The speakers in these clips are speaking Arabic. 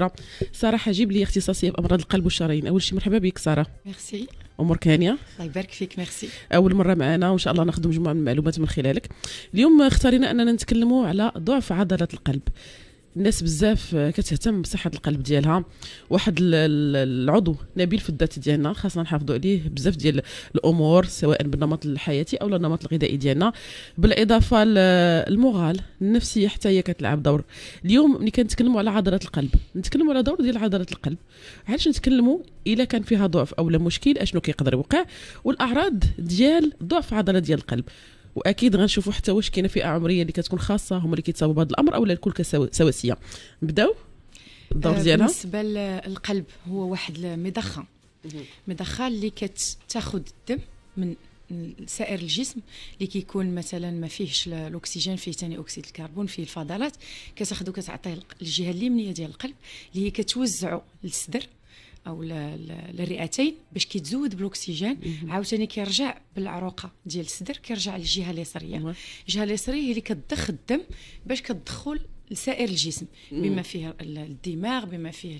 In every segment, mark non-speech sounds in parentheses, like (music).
نعم. ساره حجيب لي اختصاصيه في امراض القلب والشرايين اول شيء مرحبا بك ساره ميرسي امورك هانيه الله يبارك فيك ميرسي اول مره معنا وان شاء الله ناخذ مجموعه من المعلومات من خلالك اليوم اخترنا اننا نتكلموا على ضعف عضله القلب الناس بزاف آه، كتهتم بصحه القلب ديالها واحد العضو نبيل في الذات ديالنا خاصنا نحافظوا عليه بزاف ديال الامور سواء بالنمط الحياتي او النمط الغذائي ديالنا بالاضافه للمغال النفسيه حتى هي كتلعب دور اليوم ملي كنتكلموا على عضله القلب نتكلموا على دور ديال عضله القلب علاش نتكلموا الا كان فيها ضعف او لا مشكل اشنو كيقدر يوقع والاعراض ديال ضعف عضله ديال القلب واكيد غنشوفوا حتى واش كاينه فئه عمريه اللي كتكون خاصه هما اللي كيتصابوا بهذا الامر او الكل كسواسيه نبداو الدور آه، ديالها بالنسبه للقلب هو واحد المضخه مضخه اللي كتاخذ الدم من سائر الجسم اللي كيكون مثلا ما فيهش الاكسجين فيه ثاني اكسيد الكربون فيه الفضلات كتاخذو كتعطيه الجهه اليمنيه ديال القلب اللي هي كتوزعو للصدر او للرئتين باش كيتزود بالاكسجين عاوتاني كيرجع بالعروقه ديال الصدر كيرجع للجهه اليسريه الجهه اليسريه هي اللي كتضخ الدم باش كتدخل لسائر الجسم بما فيه الدماغ بما فيه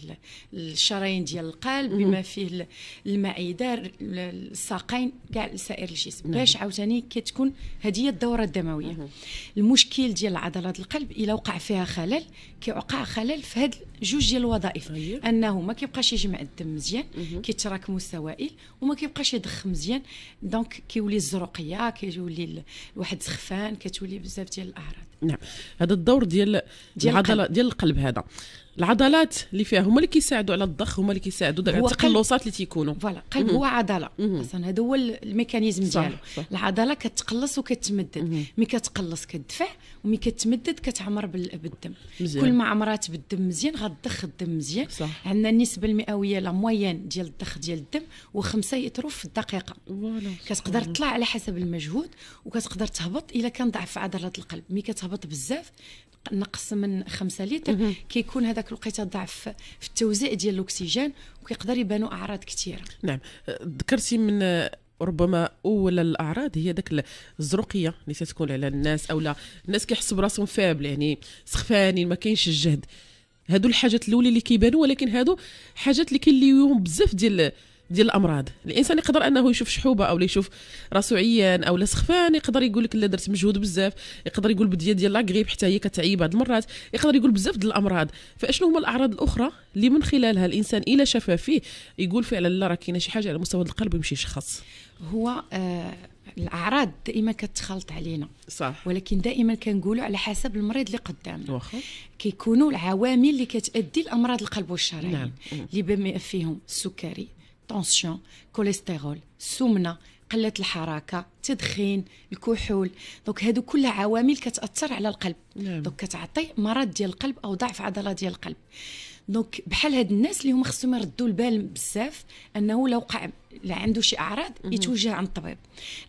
الشرايين ديال القلب بما فيه المعده الساقين كاع لسائر الجسم نعم. باش عاوتاني كتكون هذه هي الدوره الدمويه المشكل ديال عضلات القلب الا وقع فيها خلل كيوقع خلل في هاد جوج ديال الوظائف طيب. انه ما كيبقاش يجمع الدم مزيان كيتراكموا السوائل وما كيبقاش يضخ مزيان دونك كيولي الزروقيه كيولي واحد الزخفان كتولي بزاف ديال الاعراض نعم هذا الدور ديال ديال العضله ديال القلب هذا العضلات اللي فيها هما اللي كيساعدوا على الضخ هما اللي كيساعدوا على التقلصات اللي تيكونوا فوالا قلب هو عضله اصلا هذا هو الميكانيزم ديالو العضله كتقلص وكتمدد مي كتقلص كتدفع ومي كتمدد كتعمر بالدم مزيان. كل ما عمرات بالدم مزيان غتضخ الدم مزيان عندنا النسبه المئويه لا موين ديال الضخ ديال الدم هو 5 لتر في الدقيقه كتقدر تطلع على حسب المجهود وكتقدر تهبط الا كان ضعف عضلات القلب مي كتهبط بزاف نقص من 5 لتر كيكون هذاك ديك الوقيته ضعف في التوزيع ديال الاكسجين وكيقدر يبانوا اعراض كثيره نعم أه، ذكرتي من أه، ربما اولى الاعراض هي داك الزروقيه اللي تتكون على الناس اولا الناس كيحسوا براسهم فابل يعني سخفانين ما كاينش الجهد هادو الحاجات الاولى اللي كيبانوا ولكن هادو حاجات اللي كيليوهم بزاف ديال ديال الامراض الانسان يقدر انه يشوف شحوبه او يشوف راسو عيان او سخفان يقدر يقول لك لا درت مجهود بزاف يقدر يقول بديه ديال غريب حتى هي كتعي بعض المرات يقدر يقول بزاف ديال الامراض فاشنو هما الاعراض الاخرى اللي من خلالها الانسان الا شافها فيه يقول فعلا لا راه كاينه شي حاجه على مستوى القلب ويمشي يشخص هو آه الاعراض دائما كتخلط علينا صح ولكن دائما كنقولوا على حسب المريض اللي قدامنا واخا كيكونوا العوامل اللي كتادي لامراض القلب والشرايين نعم. اللي بما فيهم السكري طونسيون كوليسترول سمنه قله الحركه تدخين الكحول دونك هادو كل عوامل كتاثر على القلب نعم. دونك كتعطي مرض ديال القلب او ضعف عضله ديال القلب دونك بحال هاد الناس اللي هما خصهم يردوا البال بزاف انه لو وقع عنده شي اعراض يتوجه عند الطبيب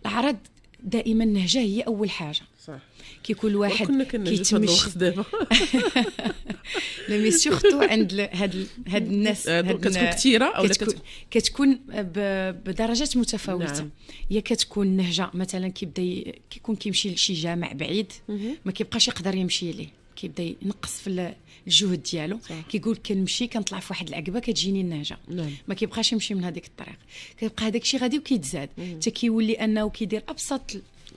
الاعراض دائما النهجه هي اول حاجه كيكون الواحد كيتمشى دابا (laughs) لا مي سورتو عند هاد هاد الناس هاد كتكون كثيره او كتكون, كتكون بدرجات متفاوته نعم. هي كتكون نهجه مثلا كيبدا كيكون كيمشي لشي جامع بعيد ما كيبقاش يقدر يمشي ليه كيبدا ينقص في الجهد ديالو كيقول كنمشي كنطلع في واحد العقبه كتجيني النهجه نعم. ما كيبقاش يمشي من هذيك الطريق كيبقى هذاك الشيء غادي وكيتزاد حتى كيولي انه كيدير ابسط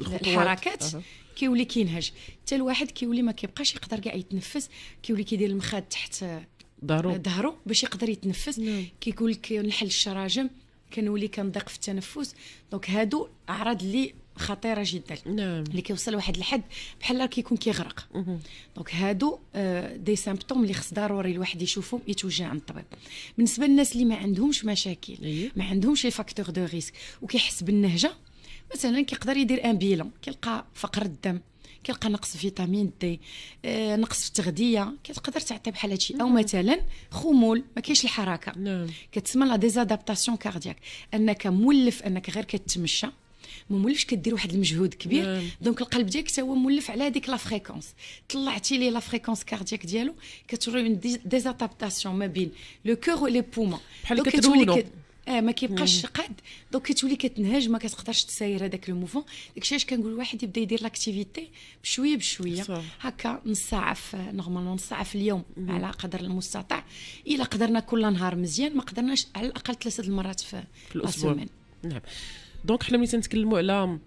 الحركات أه. كيولي كينهج حتى الواحد كيولي ما كيبقاش يقدر كاع يتنفس كيولي كيدير المخاد تحت ظهرو ظهرو باش يقدر يتنفس نعم. كيقول لك نحل الشراجم كنولي كنضيق في التنفس دونك هادو اعراض اللي خطيره جدا نعم اللي كيوصل واحد الحد بحال كيكون كيغرق دونك هادو آه، دي سامبتوم اللي خص ضروري الواحد يشوفهم يتوجه عند الطبيب بالنسبه للناس اللي ما عندهمش مشاكل أيوه. ما عندهمش لي فاكتور دو ريسك وكيحس بالنهجه مثلا كيقدر يدير ان بيلون كيلقى فقر الدم كيلقى نقص فيتامين دي آه نقص في التغذيه كتقدر تعطي بحال هادشي او نعم. مثلا خمول ما كاينش الحركه نعم. كتسمى لا ديزادابتاسيون كاردياك انك مولف انك غير كتمشى ما مولفش كدير واحد المجهود كبير نعم. دونك القلب ديالك حتى هو مولف على هذيك لا فريكونس طلعتي ليه لا فريكونس كاردياك ديالو كتوري اون ديزادابتاسيون ما بين لو كور لي بومون بحال كتولي اه ما كيبقاش قاد دونك كتولي كتنهج ما كتقدرش تساير هذاك الموفون داكشي علاش كنقول واحد يبدا يدير لاكتيفيتي بشويه بشويه هكا نص ساعه في نورمالمون نص ساعه في اليوم مم. على قدر المستطاع الا قدرنا كل نهار مزيان ما قدرناش على الاقل ثلاثه المرات في, في الاسبوع نعم دونك حنا ملي تنتكلموا على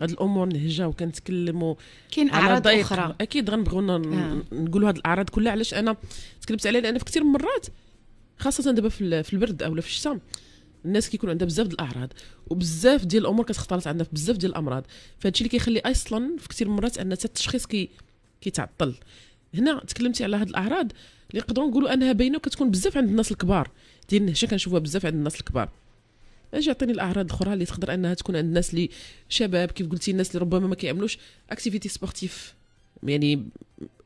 هاد الامور نهجا وكنتكلموا كاين اعراض اخرى اكيد غنبغيو آه. نقولوا هاد الاعراض كلها علاش انا تكلمت عليها لان في كثير من المرات خاصه دابا في البرد اولا في الشتاء الناس كيكون عندها بزاف ديال الاعراض وبزاف ديال الامور كتختلط عندها في بزاف ديال الامراض فهادشي اللي كيخلي اصلا في كثير من المرات ان التشخيص كي كيتعطل هنا تكلمتي على هاد الاعراض اللي نقدروا نقولوا انها باينه وكتكون بزاف عند الناس الكبار ديال النهشه كنشوفوها بزاف عند الناس الكبار اجي عطيني الاعراض الاخرى اللي تقدر انها تكون عند الناس اللي شباب كيف قلتي الناس اللي ربما ما كيعملوش اكتيفيتي سبورتيف يعني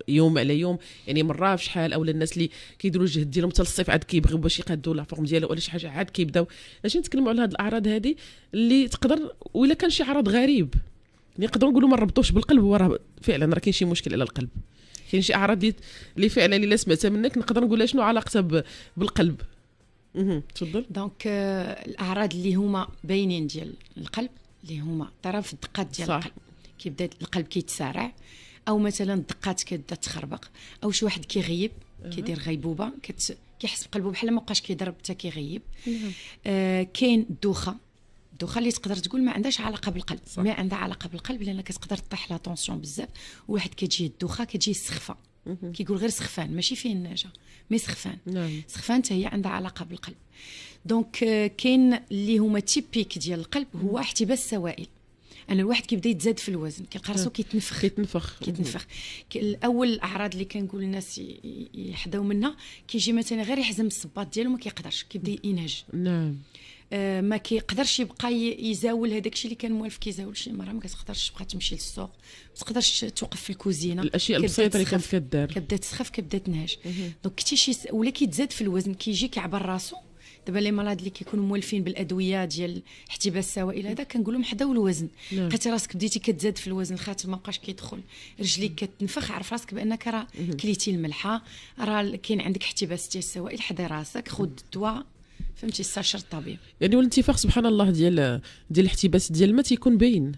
يوم على يوم يعني مره في شحال اولا الناس اللي كيديروا الجهد ديالهم حتى الصيف عاد كيبغيو باش يقادوا لا فورم ديالو ولا شي حاجه عاد كيبداو اش نتكلموا على هاد الاعراض هذه اللي تقدر ولا كان شي عرض غريب اللي يعني نقدروا نقولوا ما نربطوش بالقلب هو راه فعلا راه كاين شي مشكل على القلب كاين شي اعراض اللي فعلا اللي سمعتها منك نقدر نقول شنو علاقتها بالقلب تفضل دونك آه، الاعراض اللي هما باينين ديال القلب اللي هما طرف الدقات ديال القلب كيبدا القلب كيتسارع كي او مثلا دقات كدا تخربق او شي واحد كيغيب كيدير غيبوبه كت... كيحس بقلبه بحال ما بقاش كيضرب حتى كيغيب نعم. آه كاين الدوخه الدوخه اللي تقدر تقول ما عندهاش علاقه بالقلب صح. ما عندها علاقه بالقلب لان كتقدر طيح لا طونسيون بزاف واحد كتجي الدوخه كتجي السخفه كيقول غير سخفان ماشي فيه النجا مي سخفان نعم. سخفان حتى هي عندها علاقه بالقلب دونك آه، كاين اللي هما تيبيك ديال القلب هو احتباس سوائل انا الواحد كيبدا يتزاد في الوزن كيلقى راسو أه. كيتنفخ كيتنفخ كيتنفخ أه. اول الاعراض اللي كنقول للناس يحداو منها كيجي مثلا غير يحزم الصباط ديالو ما كيقدرش كيبدا أه. ينهج نعم آه ما كيقدرش يبقى يزاول هذاك الشيء اللي كان موالف كيزاول شي مره ما كتقدرش تبقى تمشي للسوق ما تقدرش توقف في الكوزينه الاشياء البسيطه اللي كانت كدار كبدا تسخف كبدا تنهج دونك كنتي شي ولا كيتزاد في الوزن كيجي كيعبر راسو دابا لي مرض اللي كيكونوا مولفين بالادويه ديال احتباس السوائل هذا كنقول لهم حداو الوزن لقيتي نعم. راسك بديتي كتزاد في الوزن الخاتم ما بقاش كيدخل رجليك كتنفخ عرف راسك بانك راه كليتي الملحه راه كاين عندك احتباس ديال السوائل حدا راسك خذ الدواء فهمتي استشر الطبيب يعني والانتفاخ سبحان الله ديال ديال الاحتباس ديال الماء تيكون باين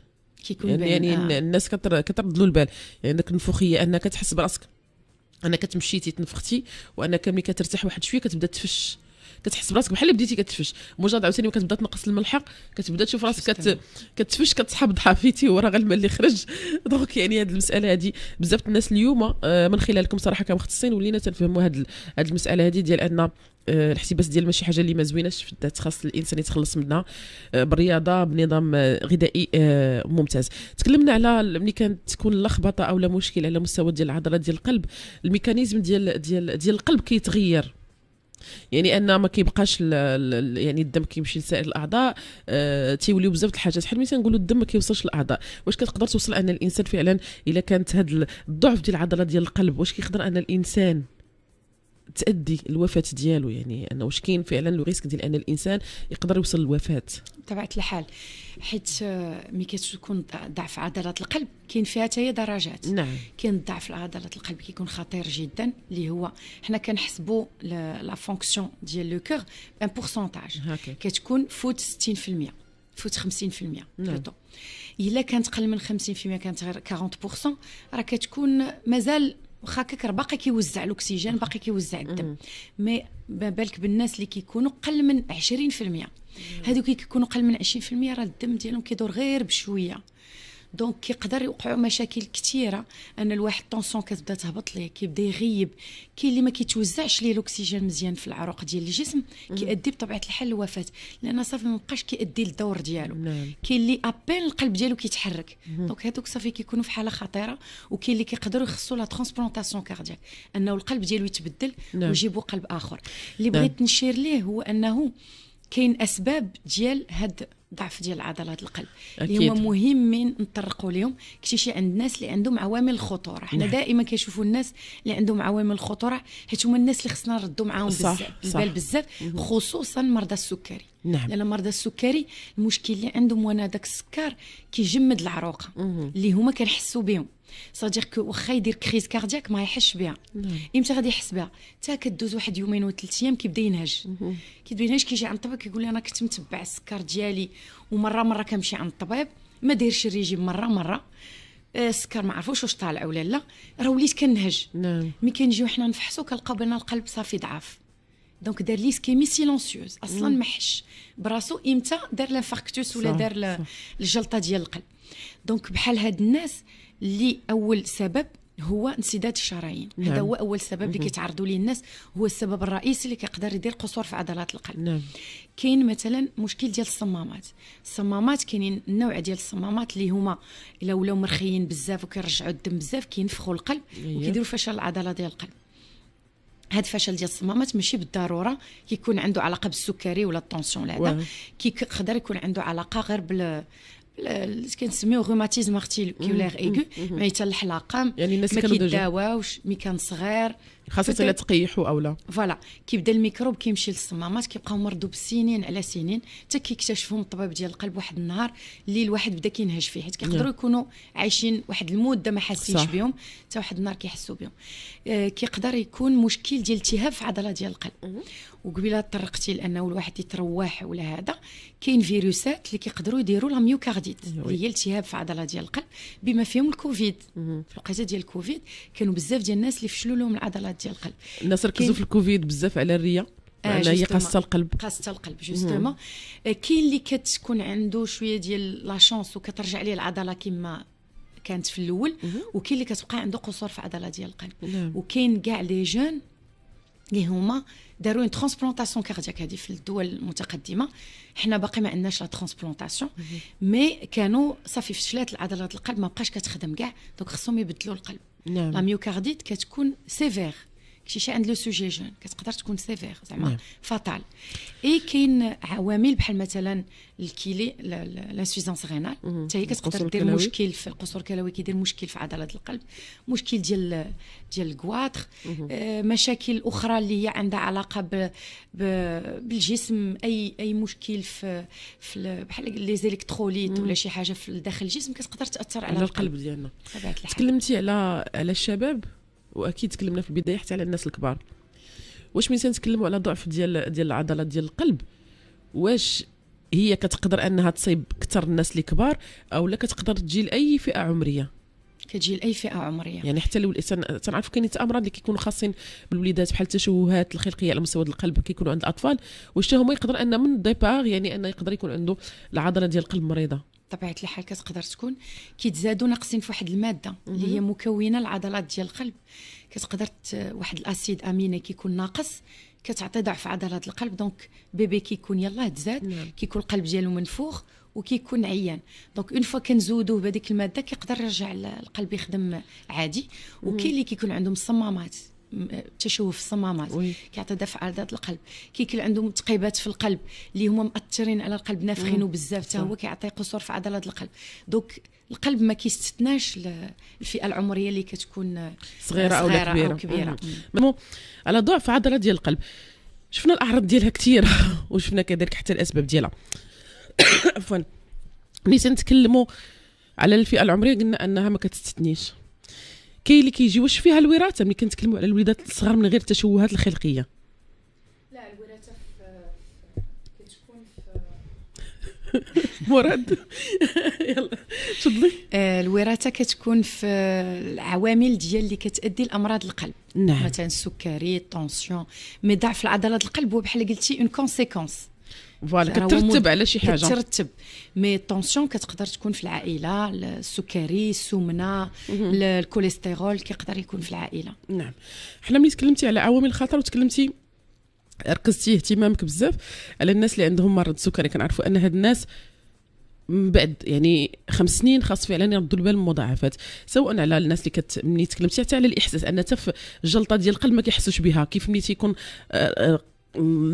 كيكون يعني, باين يعني آه. الناس كتر كترد له البال يعني داك النفوخيه انك تحس براسك انك تمشيتي تنفختي وانك ملي كترتاح واحد شويه كتبدا تفش كتحس براسك بحال بديتي كتفش مجرد عاوتاني كتبدا تنقص الملحق كتبدا تشوف راسك كت... كتفش كتصحاب ضحافيتي وراه غير الماء اللي خرج (laughs) دونك يعني هذه المساله هذه بزاف الناس اليوم آه، من خلالكم صراحه كمختصين ولينا تنفهموا هذه هذه المساله هذه ديال ان آه، الاحتباس ديال ماشي حاجه اللي ما زويناش في الذات خاص الانسان يتخلص منها آه، بالرياضه بنظام غذائي ممتاز تكلمنا على ملي كانت تكون لخبطه او لا مشكل على مستوى ديال العضلات ديال القلب الميكانيزم ديال ديال ديال القلب كيتغير يعني ان ما كيبقاش يعني الدم كيمشي لسائر الاعضاء أه تيوليو بزاف د الحاجات بحال مثلا نقولوا الدم ما كيوصلش للاعضاء واش كتقدر توصل ان الانسان فعلا الا كانت هاد الضعف ديال العضله ديال القلب واش كيقدر ان الانسان تأدي الوفاة ديالو يعني أنه واش كاين فعلا لو ريسك ديال أن الإنسان يقدر يوصل للوفاة بطبيعة الحال حيت آه، ملي كتكون ضعف عضلات القلب كاين فيها حتى درجات نعم كاين ضعف عضلات القلب كيكون خطير جدا اللي هو حنا كنحسبوا لا فونكسيون ديال لو كور بان بورسونتاج كتكون فوت 60% فوت 50% نعم. الا كانت قل من 50% كانت غير 40% راه كتكون مازال واخا راه باقي كيوزع الاكسجين باقي كيوزع الدم مي ما بالك بالناس اللي كيكونوا قل من 20% هذوك كيكونوا قل من 20% راه الدم ديالهم كيدور غير بشويه دونك كيقدر يوقعوا مشاكل كثيره ان الواحد طونسون كتبدا تهبط ليه كيبدا يغيب كاين اللي ما كيتوزعش ليه الاكسجين مزيان في العروق ديال الجسم كيؤدي بطبيعه الحال للوفاه لان صافي ما بقاش كيؤدي الدور ديالو نعم. كاين اللي ابان القلب ديالو كيتحرك دونك هذوك صافي كيكونوا في حاله خطيره وكاين اللي كيقدروا يخصوا لا ترانسبلانتاسيون كاردياك انه القلب ديالو يتبدل نعم. ويجيبوا قلب اخر اللي نعم. بغيت نشير ليه هو انه كاين اسباب ديال هاد ضعف ديال عضلات القلب اللي هما مهمين نطرقوا لهم شي عند الناس اللي عندهم عوامل الخطوره حنا نعم. دائما كيشوفوا الناس اللي عندهم عوامل الخطوره حيت هما الناس اللي خصنا نردوا معاهم بزاف البال بزاف خصوصا مرضى السكري نعم لان مرضى السكري المشكل اللي عندهم وانا داك السكر كيجمد العروقه اللي هما كنحسوا بهم صادير كو واخا يدير كريز كاردياك ما يحش بها امتى نعم. غادي يحس بها حتى كدوز واحد يومين ولا ثلاث ايام كيبدا ينهج كيبدا ينهج كيجي عند الطبيب كيقول لي انا كنت متبع السكر ديالي ومره مره كنمشي عند الطبيب ما دايرش الريجيم مره مره آه، السكر ما عرفوش واش طالع ولا لا راه وليت كنهج نعم ملي كنجيو حنا نفحصو كنلقاو بان القلب صافي ضعاف دونك دار لي سكيمي سيلونسيوز اصلا ما حش براسو امتى دار لانفاركتوس ولا دار الجلطه ديال القلب دونك بحال هاد الناس اللي اول سبب هو انسداد الشرايين نعم. هذا هو اول سبب اللي كيتعرضوا ليه الناس هو السبب الرئيسي اللي كيقدر يدير قصور في عضلات القلب نعم. كاين مثلا مشكل ديال الصمامات الصمامات كاينين النوع ديال الصمامات اللي هما الا ولاو مرخيين بزاف وكيرجعوا الدم بزاف كينفخوا القلب وكيديروا فشل العضله ديال القلب هذا الفشل ديال الصمامات ماشي بالضروره كيكون عنده علاقه بالسكري ولا الطونسيون هذا كيقدر يكون عنده علاقه غير بال كنسميو روماتيزم ارتيكولير ايغو ما حتى الحلقه يعني الناس كانوا كيداواوش مي كان صغير خاصه الا تقيحوا او لا فوالا كيبدا الميكروب كيمشي للصمامات كيبقاو مرضوا بسنين على سنين حتى كيكتشفهم الطبيب ديال القلب واحد النهار اللي الواحد بدا كينهج فيه حيت كيقدروا يكونوا عايشين واحد المده ما حاسينش بهم حتى واحد النهار كيحسوا بهم آه كيقدر يكون مشكل ديال التهاب في عضله ديال القلب mm-hmm. وقبيله طرقتي لانه الواحد يتروح ولا هذا كاين فيروسات اللي كيقدروا يديروا لا ميوكارديت إيه اللي هي التهاب في عضله ديال القلب بما فيهم الكوفيد في الوقيته ديال الكوفيد كانوا بزاف ديال الناس اللي فشلوا لهم العضلات ديال القلب الناس ركزوا في الكوفيد بزاف على الريه آه، على هي قاسه القلب قاسه القلب جوستومون آه، كاين اللي كتكون عنده شويه ديال لا شونس وكترجع ليه العضله كما كانت في الاول وكاين اللي كتبقى عنده قصور في عضله ديال القلب نعم. وكاين كاع لي جون اللي هما داروا اون ترانسبلانطاسيون كاردياك هذه في الدول المتقدمه حنا باقي ما عندناش لا ترانسبلانطاسيون مي كانوا صافي فشلات العضلات القلب ما بقاش كتخدم كاع دونك خصهم يبدلوا القلب لا نعم. ميوكارديت كتكون سيفير شي شي عند لو سوجي جون كتقدر تكون سيفير زعما فاتال نعم. اي كاين عوامل بحال مثلا الكيلي لانسيزونس رينال حتى هي كتقدر دير مشكل في القصور الكلوي كيدير مشكل في عضلات القلب مشكل ديال ديال الكواتر آه مشاكل اخرى اللي هي عندها علاقه ب بالجسم اي اي مشكل في في بحال لي زيليكتروليت ولا شي حاجه في داخل الجسم كتقدر تاثر على, على القلب ديالنا تكلمتي على على الشباب واكيد تكلمنا في البدايه حتى على الناس الكبار واش ملي نتكلموا على ضعف ديال ديال العضلات ديال القلب واش هي كتقدر انها تصيب اكثر الناس اللي كبار او لا كتقدر تجي لاي فئه عمريه كتجي لاي فئه عمريه يعني حتى لو الانسان تنعرف كاين امراض اللي كيكونوا خاصين بالوليدات بحال التشوهات الخلقيه على مستوى القلب كيكونوا عند الاطفال واش هما يقدر ان من ديبار يعني انه يقدر يكون عنده العضله ديال القلب مريضه بطبيعه الحال كتقدر تكون كيتزادوا ناقصين في واحد الماده اللي هي مكونه العضلات ديال القلب كتقدر واحد الاسيد اميني كيكون ناقص كتعطي ضعف عضلات القلب دونك بيبي كيكون يلاه تزاد نعم. كيكون القلب ديالو منفوخ وكيكون عيان دونك اون فوا كنزودوه بهذيك الماده كيقدر يرجع القلب يخدم عادي وكاين اللي كيكون عندهم صمامات تشوف الصمامات كيعطي دفع عضلات القلب كيكل عندهم تقيبات في القلب اللي هما مأثرين على القلب نافخينه بزاف حتى هو كيعطي قصور في عضلات القلب دوك القلب ما كيستثناش الفئه العمريه اللي كتكون صغيره, صغيرة او كبيره, أو كبيرة. مم. على ضعف عضله ديال القلب شفنا الاعراض ديالها كثيره (laughs) وشفنا كذلك حتى الاسباب ديالها (coughs) عفوا ملي تنتكلموا على الفئه العمريه قلنا انها ما كتستثنيش كاين اللي كيجي واش فيها الوراثه ملي كنتكلموا على الوليدات الصغار من غير التشوهات الخلقيه لا الوراثه كتكون في (laughs) مراد (laughs) يلا تفضلي آه، الوراثه كتكون في العوامل ديال اللي كتادي لامراض القلب نعم مثلا السكري الطونسيون مي ضعف العضلات القلب هو بحال قلتي اون كونسيكونس فوالا كترتب على شي حاجه كترتب مي طونسيون كتقدر تكون في العائله السكري السمنه الكوليسترول كيقدر يكون في العائله نعم حنا ملي تكلمتي على عوامل الخطر وتكلمتي ركزتي اهتمامك بزاف على الناس اللي عندهم مرض السكري كنعرفوا ان هاد الناس من بعد يعني خمس سنين خاص فعلا يردوا البال المضاعفات سواء على الناس اللي كت ملي تكلمتي حتى على الاحساس ان حتى في الجلطه ديال القلب ما كيحسوش بها كيف ملي تيكون آه، آه،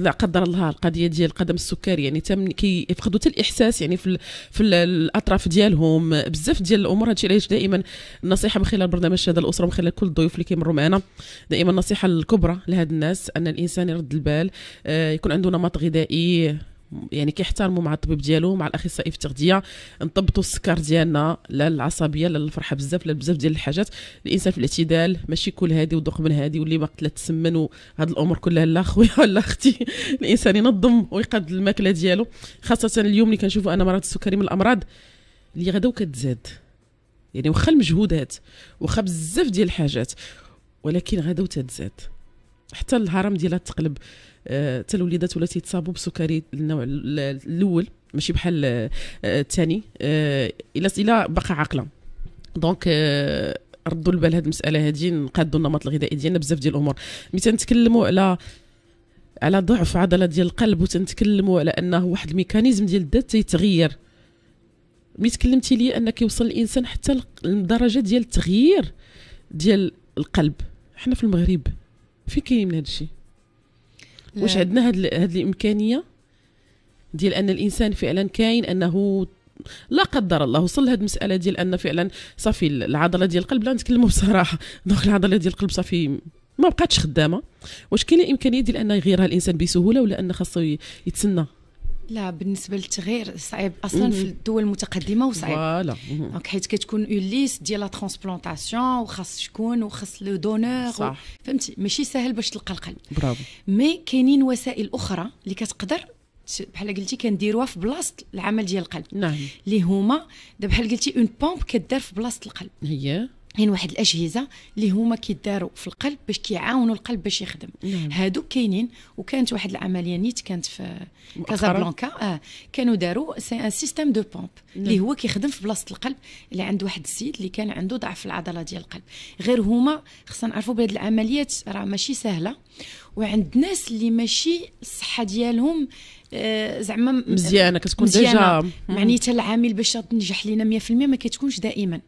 لا قدر الله القضيه ديال القدم السكري يعني تم كيفقدوا حتى الاحساس يعني في ال في الاطراف ديالهم بزاف ديال الامور هادشي علاش دائما النصيحه من خلال برنامج هذا الاسره من خلال كل الضيوف اللي كيمروا معنا دائما النصيحه الكبرى لهاد الناس ان الانسان يرد البال آه، يكون عنده نمط غذائي يعني كيحترموا مع الطبيب ديالو مع الاخصائي في التغذيه نضبطوا السكر ديالنا لا العصبيه لا الفرحه بزاف لا بزاف ديال الحاجات الانسان في الاعتدال ماشي كل هادي وذوق من هادي واللي ما لا تسمن وهاد الامور كلها لا خويا (laughs) ولا اختي الانسان ينظم ويقاد الماكله ديالو خاصه اليوم اللي كنشوفوا انا مرض السكري من الامراض اللي غدا وكتزاد يعني واخا المجهودات واخا بزاف ديال الحاجات ولكن غدا وتتزاد حتى الهرم ديالها تقلب آه، حتى الوليدات ولات يتصابوا بسكري النوع الاول ماشي بحال آه، آه، الثاني الا الا بقى عاقله دونك ردوا البال هذه المساله هذه نقادوا النمط الغذائي ديالنا بزاف ديال الامور ملي تنتكلموا على على ضعف عضله ديال القلب وتنتكلموا على انه واحد الميكانيزم ديال الذات تيتغير ملي تكلمتي لي ان كيوصل الانسان حتى لدرجه ديال التغيير ديال القلب حنا في المغرب فين كاين من هذا الشيء واش عندنا هاد, هاد الامكانيه ديال ان الانسان فعلا كاين انه لا قدر الله وصل لهاد المساله ديال ان فعلا صافي العضله ديال القلب لا نتكلموا بصراحه (laughs) دونك العضله ديال القلب صافي ما بقاتش خدامه واش كاينه الامكانيه ديال ان يغيرها الانسان بسهوله ولا ان خاصو يتسنى لا بالنسبه للتغيير صعيب اصلا في الدول المتقدمه وصعيب فوالا دونك حيت كتكون اون ليست ديال لا ترانسبلونطاسيون وخاص شكون وخاص لو دونور و... فهمتي ماشي ساهل باش تلقى القلب برافو مي كاينين وسائل اخرى اللي كتقدر بحال قلتي كنديروها في بلاصه العمل ديال القلب نعم اللي هما دابا بحال قلتي اون بومب كدار في بلاصه القلب هي كاين يعني واحد الاجهزه اللي هما كيداروا في القلب باش كيعاونوا القلب باش يخدم نعم. هادو كاينين وكانت واحد العمليه نيت كانت في كازابلانكا آه كانوا داروا سي ان سيستيم دو بومب نعم. اللي هو كيخدم في بلاصه القلب اللي عند واحد السيد اللي كان عنده ضعف في العضله ديال القلب غير هما خصنا نعرفوا بهذ العمليات راه ماشي سهله وعند ناس اللي ماشي الصحه ديالهم آه، زعما مزيانه كتكون ديجا معنيتها العامل باش تنجح لينا 100% ما كتكونش دائما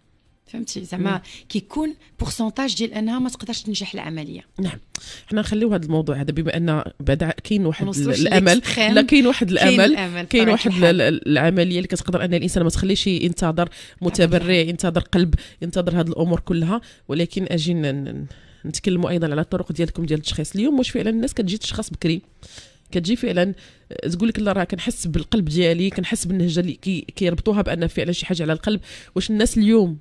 فهمتي زعما كيكون بورسونتاج ديال انها ما تقدرش تنجح العمليه نعم حنا نخليو هذا الموضوع هذا بما ان بعد كاين واحد الامل لا كاين واحد الامل كاين واحد العمليه اللي كتقدر ان الانسان ما تخليش ينتظر متبرع ينتظر قلب ينتظر هذه الامور كلها ولكن اجي نتكلموا ايضا على الطرق ديالكم ديال التشخيص اليوم واش فعلا الناس كتجي تشخص بكري كتجي فعلا تقول لك لا راه كنحس بالقلب ديالي كنحس بالنهجه اللي كيربطوها بان فعلا شي حاجه على القلب واش الناس اليوم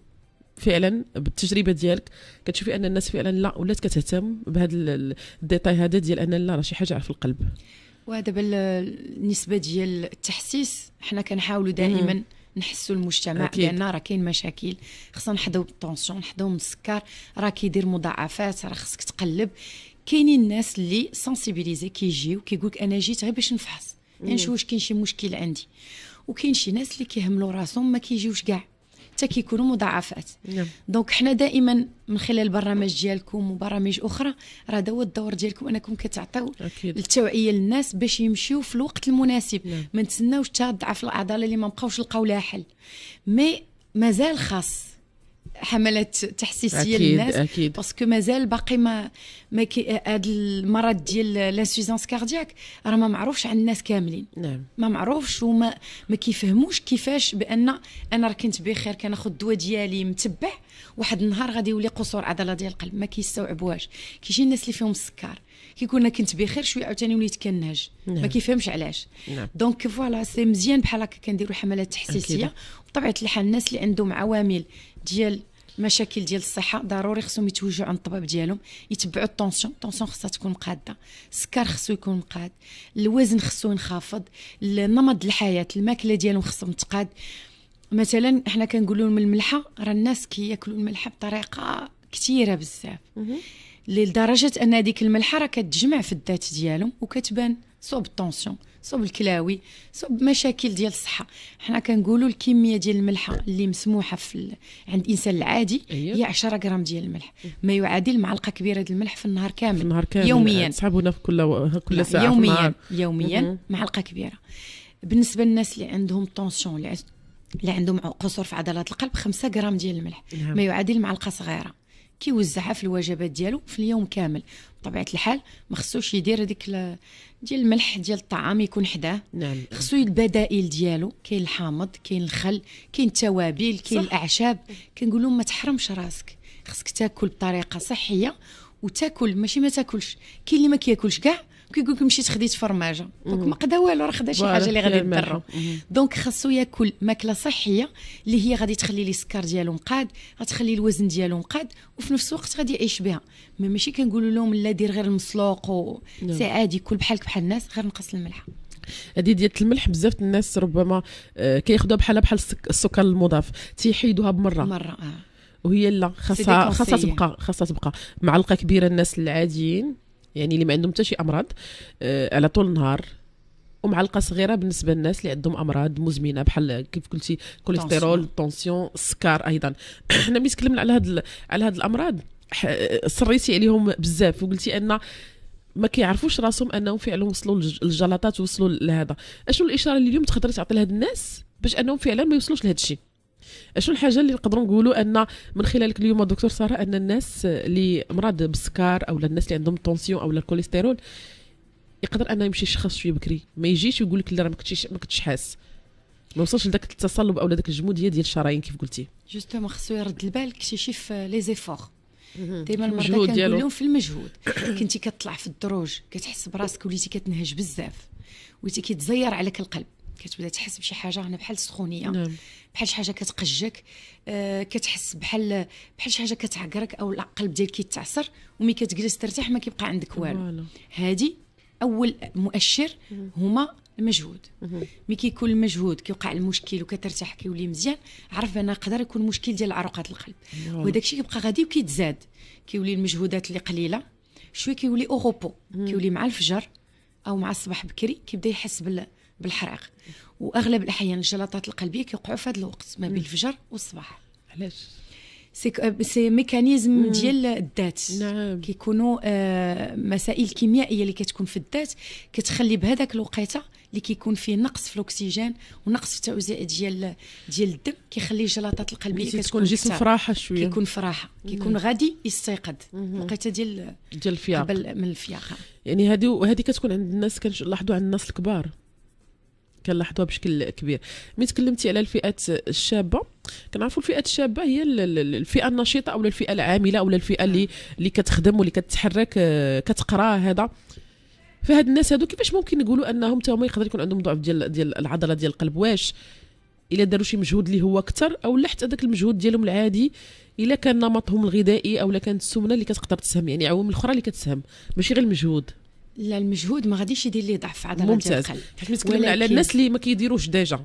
فعلا بالتجربه ديالك كتشوفي ان الناس فعلا لا ولات كتهتم بهذا الديتاي هذا ديال ان لا راه شي حاجه في القلب ودابا بالنسبه ديال التحسيس حنا كنحاولوا دائما نحسوا المجتمع بان راه كاين مشاكل خصنا نحضوا الطونسيون نحضوا من السكر راه كيدير مضاعفات راه خصك تقلب كاينين الناس اللي سنسيبيليزي كيجيو كيقول لك انا جيت غير باش نفحص نشوف يعني واش كاين شي مشكل عندي وكاين شي ناس اللي كيهملوا راسهم ما كيجيوش كاع حتى كيكونوا مضاعفات نعم. دونك حنا دائما من خلال البرامج ديالكم وبرامج اخرى راه هو الدور ديالكم انكم كتعطيو التوعيه للناس باش يمشيو في الوقت المناسب نعم. ما نتسناوش حتى ضعف العضله اللي ما بقاوش لقاو لها حل مي مازال خاص حملات تحسيسيه أكيد للناس أكيد. باسكو مازال باقي ما ما هذا المرض ديال لانسيزونس كاردياك راه ما معروفش عند الناس كاملين نعم. ما معروفش وما ما كيفهموش كيفاش بان انا راه كنت بخير كناخذ الدواء ديالي متبع واحد النهار غادي يولي قصور عضله ديال القلب ما كيستوعبوهاش كيجي الناس اللي فيهم السكر كيكون كنت بخير شويه عاوتاني وليت كنهج نعم. ما كيفهمش علاش نعم. دونك فوالا سي مزيان بحال هكا كنديروا حملات تحسيسيه وطبيعه الحال الناس اللي عندهم عوامل ديال مشاكل ديال الصحه ضروري خصهم يتوجهوا عند الطبيب ديالهم يتبعوا الطونسيون الطونسيون خصها تكون مقاده السكر خصو يكون مقاد الوزن خصو ينخفض نمط الحياه الماكله ديالهم خصهم تقاد مثلا حنا كنقولوا من الملحه راه الناس كياكلوا الملحه بطريقه كثيره بزاف لدرجه ان هذيك الملحه راه كتجمع في الذات ديالهم وكتبان صوب الطونسيون صوب الكلاوي صوب مشاكل ديال الصحه حنا كنقولوا الكميه ديال الملحه اللي مسموحه في عند الانسان العادي أيوة. هي 10 غرام ديال الملح ما يعادل معلقه كبيره ديال الملح في النهار كامل في النهار كامل يوميا تسحبونا في كل كل ساعه يوميا في النهار. يوميا معلقه كبيره بالنسبه للناس اللي عندهم طونسيون اللي اللي عندهم قصور في عضلات القلب 5 غرام ديال الملح نعم. ما يعادل معلقه صغيره كيوزعها في الوجبات ديالو في اليوم كامل بطبيعه الحال ما خصوش يدير هذيك ديال الملح ديال الطعام يكون حداه نعم خصو البدائل ديالو كاين الحامض كاين الخل كاين التوابل كاين الاعشاب كنقول لهم ما تحرمش راسك خصك تاكل بطريقه صحيه وتاكل ماشي ما تاكلش كاين اللي ما كياكلش كاع كيقول لك مشيت خديت فرماجه دونك ما قدا والو راه خدا شي حاجه اللي غادي تضرو دونك خاصو ياكل ماكله صحيه اللي هي غادي تخلي لي السكر ديالو مقاد غتخلي الوزن ديالو مقاد وفي نفس الوقت غادي يعيش بها ما ماشي كنقولوا لهم لا دير غير المسلوق و نعم. سي عادي كل بحالك بحال الناس غير نقص الملح هذه ديال الملح بزاف الناس ربما آه، كياخذوها بحال بحال السكر المضاف تيحيدوها بمره مره آه. وهي لا خاصها خاصها تبقى خاصها تبقى معلقه كبيره الناس العاديين يعني اللي ما عندهم حتى شي امراض آه، على طول النهار ومعلقه صغيره بالنسبه للناس اللي عندهم امراض مزمنه بحال كيف قلتي كوليسترول طونسيون السكر ايضا (clears throat) حنا ملي تكلمنا على هاد على هاد الامراض صريتي عليهم بزاف وقلتي ان ما كيعرفوش راسهم انهم فعلا وصلوا للجلطات وصلوا لهذا اشنو الاشاره اللي اليوم تقدري تعطي لهاد الناس باش انهم فعلا ما يوصلوش لهذا الشيء شنو الحاجه اللي نقدروا نقولوا ان من خلالك اليوم دكتور ساره ان الناس اللي مرض بالسكر او الناس اللي عندهم التونسيون او الكوليسترول يقدر انه يمشي يشخص شويه بكري ما يجيش ويقول لك لا راه ما كنتش ما كنتش حاس ما وصلش لذاك التصلب او لذاك الجموديه ديال الشرايين كيف قلتي جوستومون خصو يرد البال يشوف لي زيفور ديما المرضى كنقول في المجهود (coughs) كنتي كتطلع في الدروج كتحس براسك وليتي كتنهج بزاف وليتي كيتزير عليك القلب كتبدا تحس بشي حاجه هنا بحال السخونيه نعم. بحال شي حاجه كتقجك آه، كتحس بحال بحال شي حاجه كتعكرك او القلب ديالك كيتعصر ومي كتجلس ترتاح ما كيبقى عندك والو هادي اول مؤشر هما المجهود مي كيكون المجهود كيوقع المشكل وكترتاح كيولي مزيان عرف بان قدر يكون مشكل ديال عروقات القلب وهداك الشيء كيبقى غادي وكيتزاد كيولي المجهودات اللي قليله شويه كيولي اوغوبو كيولي مع الفجر او مع الصباح بكري كيبدا يحس بالحرق واغلب الاحيان الجلطات القلبيه كيوقعوا في هذا الوقت ما بين الفجر والصباح علاش سي سي ميكانيزم ديال الذات نعم. كيكونوا آه مسائل كيميائيه اللي كتكون في الذات كتخلي بهذاك الوقيته اللي كيكون فيه نقص في الاكسجين ونقص في التوزيع ديال ديال الدم كيخلي الجلطات القلبيه كتكون الجسم في راحه شويه كيكون في راحه نعم. كيكون غادي يستيقظ الوقيته ديال ديال الفياق قبل من الفياقه يعني هذه هذه كتكون عند الناس كنلاحظوا عند الناس الكبار كنلاحظوها بشكل كبير ملي تكلمتي على الفئات الشابه كنعرفوا الفئات الشابه هي الفئه النشيطه او الفئه العامله او الفئه اللي اللي كتخدم واللي كتحرك آه، كتقرا هذا فهاد الناس هادو كيفاش ممكن نقولوا انهم حتى هما يقدر يكون عندهم ضعف ديال ديال العضله ديال القلب واش الا داروا شي مجهود اللي هو اكثر او لا حتى داك المجهود ديالهم العادي الا كان نمطهم الغذائي او لا كانت السمنه اللي كتقدر تسهم يعني عوامل اخرى اللي كتسهم ماشي غير المجهود لا المجهود ما غاديش يدير ليه ضعف عضلات القلب حيت تكلمنا على الناس اللي ما كيديروش ديجا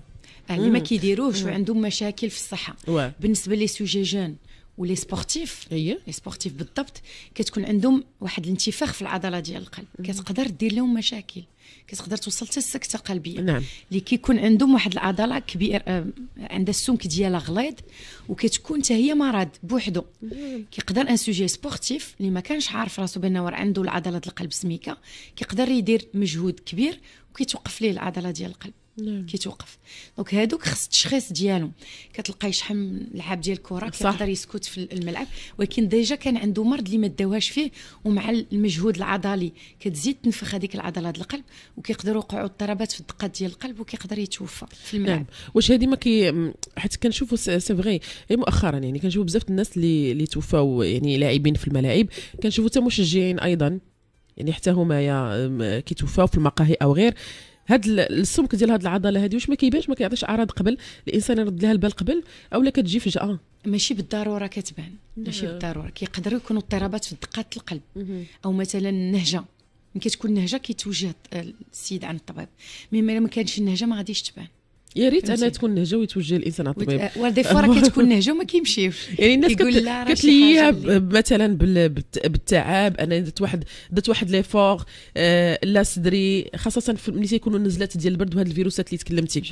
آه، اللي ما كيديروش وعندهم مشاكل في الصحه واه. بالنسبه لي سوجي جون ولي سبورتيف أيه. لي سبورتيف بالضبط كتكون عندهم واحد الانتفاخ في العضله ديال القلب كتقدر دير لهم مشاكل كتقدر توصل حتى السكته قلبيه نعم اللي كيكون عندهم واحد العضله كبير آه، عندها السمك ديالها غليظ وكتكون حتى هي مرض بوحدو نعم. كيقدر ان سوجي سبورتيف اللي ما كانش عارف راسو بان عنده العضله القلب سميكه كيقدر يدير مجهود كبير وكيتوقف ليه العضله ديال القلب نعم. كيتوقف دونك هادوك خص التشخيص ديالهم كتلقاي شحال من لعاب ديال الكره كيقدر يسكت في الملعب ولكن ديجا كان عنده مرض اللي ما داوهاش فيه ومع المجهود العضلي كتزيد تنفخ هذيك العضله ديال القلب وكيقدروا يوقعوا اضطرابات في الدقات ديال القلب وكيقدر يتوفى في نعم. الملعب نعم. واش هذه ما كي حيت كنشوفوا سي فغي مؤخرا يعني كنشوفوا بزاف الناس اللي اللي توفاو يعني لاعبين في الملاعب كنشوفوا حتى مشجعين ايضا يعني حتى هما كيتوفاو في المقاهي او غير هاد السمك ديال هاد العضله هادي واش ما كيبانش ما كيعطيش اعراض قبل الانسان يرد لها البال قبل اولا كتجي فجاه ماشي بالضروره كتبان ماشي نعم. بالضروره كيقدروا يكونوا اضطرابات في دقات القلب او مثلا النهجه ملي كتكون النهجه كيتوجه السيد عند الطبيب مي ما كانش النهجه ما غاديش تبان يا ريت انها تكون نهجه ويتوجه الانسان على الطبيب ودي فوا (laughs) كتكون نهجه وما كيمشيوش يعني الناس قالت لي مثلا بالتعب انا درت واحد درت واحد لي آه لا صدري خاصه ملي تيكونوا النزلات ديال البرد وهاد الفيروسات اللي تكلمتي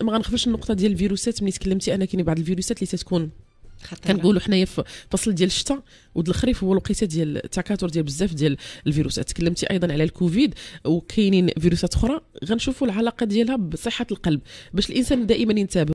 ما غنخفش النقطه ديال الفيروسات ملي تكلمتي انا كاين بعض الفيروسات اللي تتكون كنقولوا حنايا في فصل ديال الشتاء ود الخريف هو الوقيته ديال التكاثر ديال بزاف ديال الفيروسات تكلمتي ايضا على الكوفيد وكاينين فيروسات اخرى غنشوفوا العلاقه ديالها بصحه القلب باش الانسان دائما ينتبه